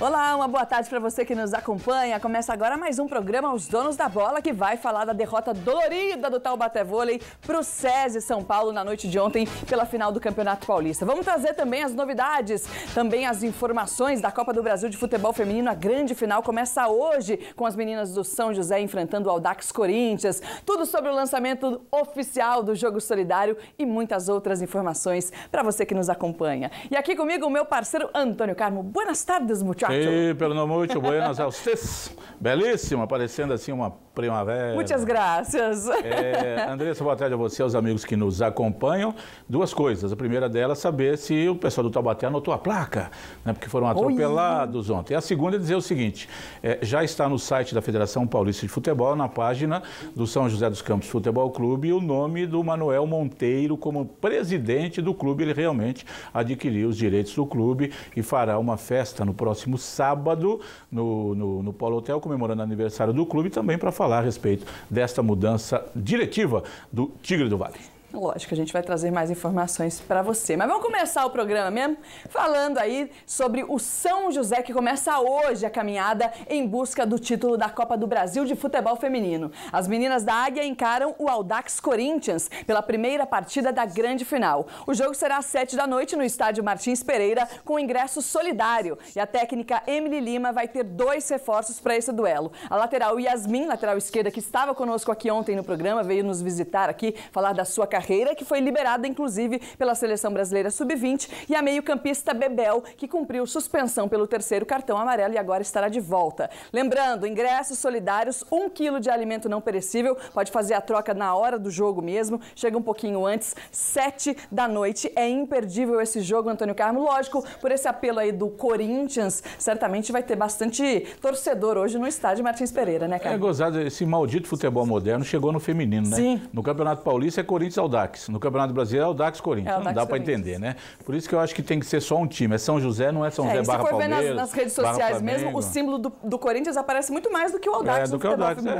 Olá, uma boa tarde para você que nos acompanha. Começa agora mais um programa Os Donos da Bola, que vai falar da derrota dolorida do Taubaté Vôlei para o SESI São Paulo na noite de ontem pela final do Campeonato Paulista. Vamos trazer também as novidades, também as informações da Copa do Brasil de Futebol Feminino. A grande final começa hoje com as meninas do São José enfrentando o Aldax Corinthians. Tudo sobre o lançamento oficial do Jogo Solidário e muitas outras informações para você que nos acompanha. E aqui comigo o meu parceiro Antônio Carmo. Boas tardes, muchachos muchacho. Sí, pero no mucho. Buenas a ustedes. Belíssima, parecendo assim uma primavera. Muitas graças. É, Andressa, boa tarde a você, aos amigos que nos acompanham. Duas coisas. A primeira delas, saber se o pessoal do Taubaté anotou a placa, né, porque foram atropelados Oi. ontem. A segunda é dizer o seguinte, é, já está no site da Federação Paulista de Futebol, na página do São José dos Campos Futebol Clube, o nome do Manuel Monteiro como presidente do clube. Ele realmente adquiriu os direitos do clube e fará uma festa no próximo último sábado no, no, no Polo Hotel, comemorando o aniversário do clube, também para falar a respeito desta mudança diretiva do Tigre do Vale. Lógico, a gente vai trazer mais informações para você. Mas vamos começar o programa mesmo falando aí sobre o São José que começa hoje a caminhada em busca do título da Copa do Brasil de futebol feminino. As meninas da Águia encaram o Audax Corinthians pela primeira partida da grande final. O jogo será às 7 da noite no estádio Martins Pereira com ingresso solidário. E a técnica Emily Lima vai ter dois reforços para esse duelo. A lateral Yasmin, lateral esquerda que estava conosco aqui ontem no programa, veio nos visitar aqui, falar da sua carreira Carreira, que foi liberada inclusive pela Seleção Brasileira Sub-20, e a meio-campista Bebel, que cumpriu suspensão pelo terceiro cartão amarelo e agora estará de volta. Lembrando, ingressos solidários, um quilo de alimento não perecível, pode fazer a troca na hora do jogo mesmo, chega um pouquinho antes, sete da noite. É imperdível esse jogo, Antônio Carmo. Lógico, por esse apelo aí do Corinthians, certamente vai ter bastante torcedor hoje no estádio Martins Pereira, né, cara? É gozado, esse maldito futebol moderno chegou no feminino, né? Sim. No Campeonato Paulista é Corinthians ao no Campeonato Brasileiro é Aldax Corinthians. É não dá para entender, né? Por isso que eu acho que tem que ser só um time. É São José, não é São é, José é, barra se for ver nas, nas, redes sociais mesmo, o símbolo do, do, Corinthians aparece muito mais do que o Aldax. É, do que o Aldax. É,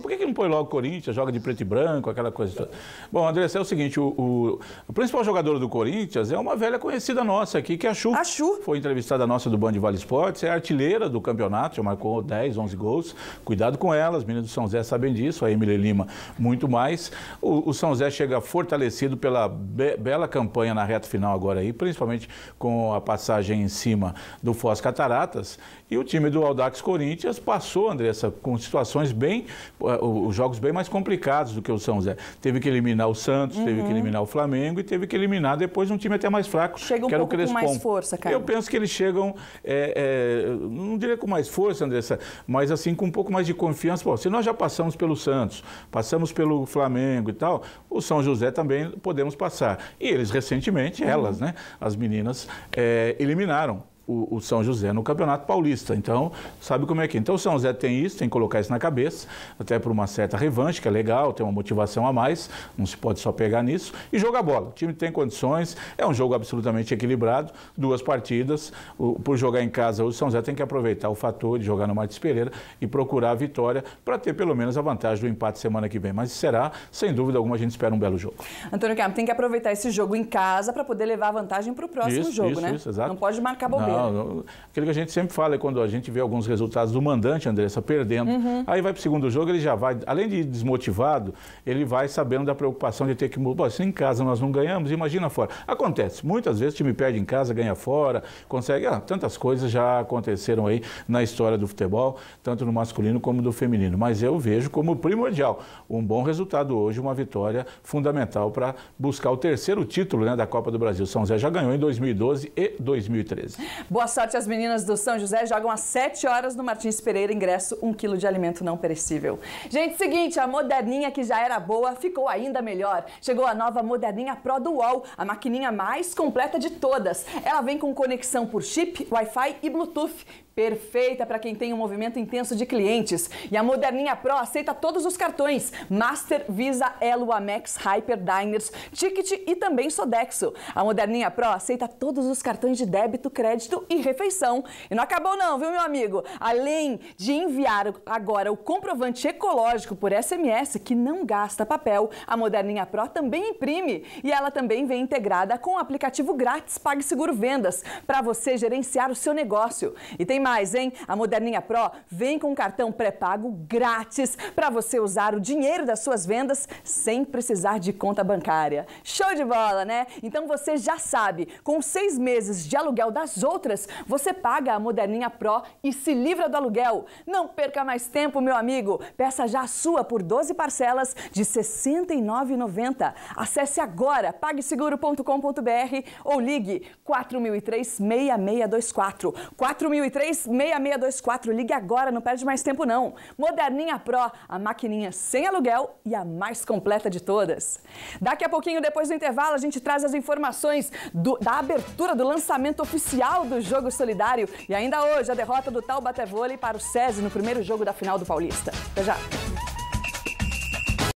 por que, que não põe logo o Corinthians, joga de preto e branco, aquela coisa toda? Bom, André, é o seguinte, o, o, o, principal jogador do Corinthians é uma velha conhecida nossa aqui, que é a Chu. A Chu. Foi entrevistada nossa do Band Vale Esportes, é artilheira do campeonato, já marcou 10, 11 gols. Cuidado com ela, as meninas do São José sabem disso, a Emily Lima muito mais. O, o São José chega forte fortalecido pela be bela campanha na reta final agora aí, principalmente com a passagem em cima do Foz Cataratas. E o time do Aldax Corinthians passou, Andressa, com situações bem, os jogos bem mais complicados do que o São José. Teve que eliminar o Santos, uhum. teve que uhum. eliminar o Flamengo e teve que eliminar depois um time até mais fraco. Chega um que era pouco o com mais força, cara. Eu penso que eles chegam, é, é, não diria com mais força, Andressa, mas assim com um pouco mais de confiança. se nós já passamos pelo Santos, passamos pelo Flamengo e tal, o São José também podemos passar. E eles recentemente, elas, uhum. né, as meninas, é, eliminaram o, o, São José no Campeonato Paulista. Então, sabe como é que é. Então, o São José tem isso, tem que colocar isso na cabeça, até por uma certa revanche, que é legal, tem uma motivação a mais, não se pode só pegar nisso, e jogar bola. O time tem condições, é um jogo absolutamente equilibrado, duas partidas. O, por jogar em casa, o São José tem que aproveitar o fator de jogar no Martins Pereira e procurar a vitória para ter pelo menos a vantagem do empate semana que vem. Mas será, sem dúvida alguma, a gente espera um belo jogo. Antônio Campos, tem que aproveitar esse jogo em casa para poder levar a vantagem para o próximo isso, jogo, isso, né? Isso, exato. Não pode marcar bobeira. Não. Não, aquilo que a gente sempre fala é quando a gente vê alguns resultados do mandante, Andressa, perdendo. Uhum. Aí vai para o segundo jogo, ele já vai, além de desmotivado, ele vai sabendo da preocupação de ter que mudar. Se em casa nós não ganhamos, imagina fora. Acontece. Muitas vezes o time perde em casa, ganha fora, consegue. Ah, tantas coisas já aconteceram aí na história do futebol, tanto no masculino como do feminino. Mas eu vejo como primordial um bom resultado hoje, uma vitória fundamental para buscar o terceiro título né, da Copa do Brasil. São Zé já ganhou em 2012 e 2013. Boa sorte às meninas do São José. Jogam às 7 horas no Martins Pereira. Ingresso 1 kg de alimento não perecível. Gente, seguinte, a moderninha que já era boa ficou ainda melhor. Chegou a nova moderninha Pro do a maquininha mais completa de todas. Ela vem com conexão por chip, Wi-Fi e Bluetooth. Perfeita para quem tem um movimento intenso de clientes. E a Moderninha Pro aceita todos os cartões: Master, Visa, Elo, Amex, Hyper, Diners, Ticket e também Sodexo. A Moderninha Pro aceita todos os cartões de débito, crédito crédito e refeição. E não acabou não, viu meu amigo? Além de enviar agora o comprovante ecológico por SMS que não gasta papel, a Moderninha Pro também imprime e ela também vem integrada com o aplicativo grátis PagSeguro Vendas para você gerenciar o seu negócio. E tem mais, hein? A Moderninha Pro vem com um cartão pré-pago grátis para você usar o dinheiro das suas vendas sem precisar de conta bancária. Show de bola, né? Então você já sabe, com seis meses de aluguel das outras outras, você paga a Moderninha Pro e se livra do aluguel. Não perca mais tempo, meu amigo. Peça já a sua por 12 parcelas de R$ 69,90. Acesse agora pagseguro.com.br ou ligue 4003-6624. 4003-6624. Ligue agora, não perde mais tempo não. Moderninha Pro, a maquininha sem aluguel e a mais completa de todas. Daqui a pouquinho, depois do intervalo, a gente traz as informações do, da abertura do lançamento oficial do do jogo solidário e ainda hoje a derrota do Taubaté Vôlei para o SESI no primeiro jogo da final do Paulista. Até já!